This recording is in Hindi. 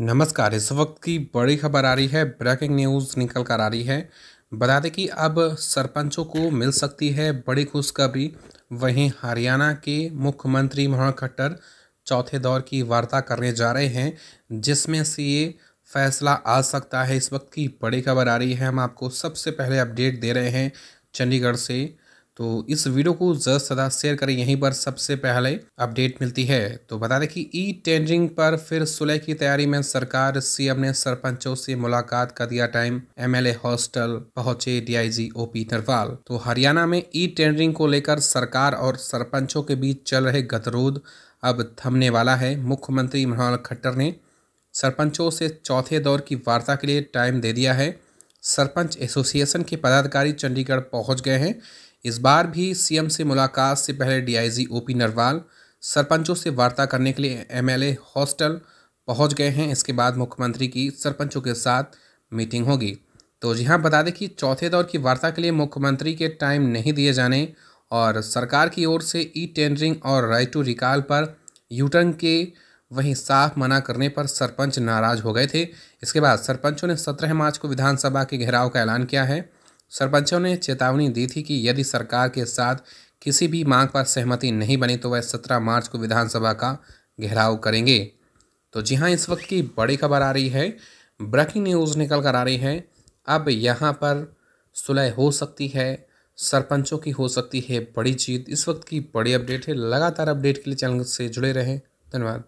नमस्कार इस वक्त की बड़ी खबर आ रही है ब्रेकिंग न्यूज़ निकल कर आ रही है बता दें कि अब सरपंचों को मिल सकती है बड़ी खुशखबरी वहीं हरियाणा के मुख्यमंत्री मनोहर खट्टर चौथे दौर की वार्ता करने जा रहे हैं जिसमें से ये फैसला आ सकता है इस वक्त की बड़ी खबर आ रही है हम आपको सबसे पहले अपडेट दे रहे हैं चंडीगढ़ से तो इस वीडियो को से ज़्यादा शेयर करें यहीं पर सबसे पहले अपडेट मिलती है तो बता दें कि ई टेंडरिंग पर फिर सुलह की तैयारी में सरकार सीएम ने सरपंचों से मुलाकात का दिया टाइम एमएलए हॉस्टल पहुंचे डीआईजी ओपी नरवाल तो हरियाणा में ई टेंडरिंग को लेकर सरकार और सरपंचों के बीच चल रहे गतिरोध अब थमने वाला है मुख्यमंत्री मनोहर खट्टर ने सरपंचों से चौथे दौर की वार्ता के लिए टाइम दे दिया है सरपंच एसोसिएशन के पदाधिकारी चंडीगढ़ पहुंच गए हैं इस बार भी सीएम से मुलाकात से पहले डीआईजी ओपी नरवाल सरपंचों से वार्ता करने के लिए एमएलए हॉस्टल पहुंच गए हैं इसके बाद मुख्यमंत्री की सरपंचों के साथ मीटिंग होगी तो जी हाँ बता दें कि चौथे दौर की वार्ता के लिए मुख्यमंत्री के टाइम नहीं दिए जाने और सरकार की ओर से ई टेंडरिंग और राइट टू रिकाल पर यूटर्न के वहीं साफ मना करने पर सरपंच नाराज हो गए थे इसके बाद सरपंचों ने सत्रह मार्च को विधानसभा के घेराव का ऐलान किया है सरपंचों ने चेतावनी दी थी कि यदि सरकार के साथ किसी भी मांग पर सहमति नहीं बनी तो वह सत्रह मार्च को विधानसभा का घेराव करेंगे तो जी हाँ इस वक्त की बड़ी खबर आ रही है ब्रेकिंग न्यूज़ निकल कर आ रही है अब यहाँ पर सुलह हो सकती है सरपंचों की हो सकती है बड़ी जीत इस वक्त की बड़ी अपडेट है लगातार अपडेट के लिए चैनल से जुड़े रहें धन्यवाद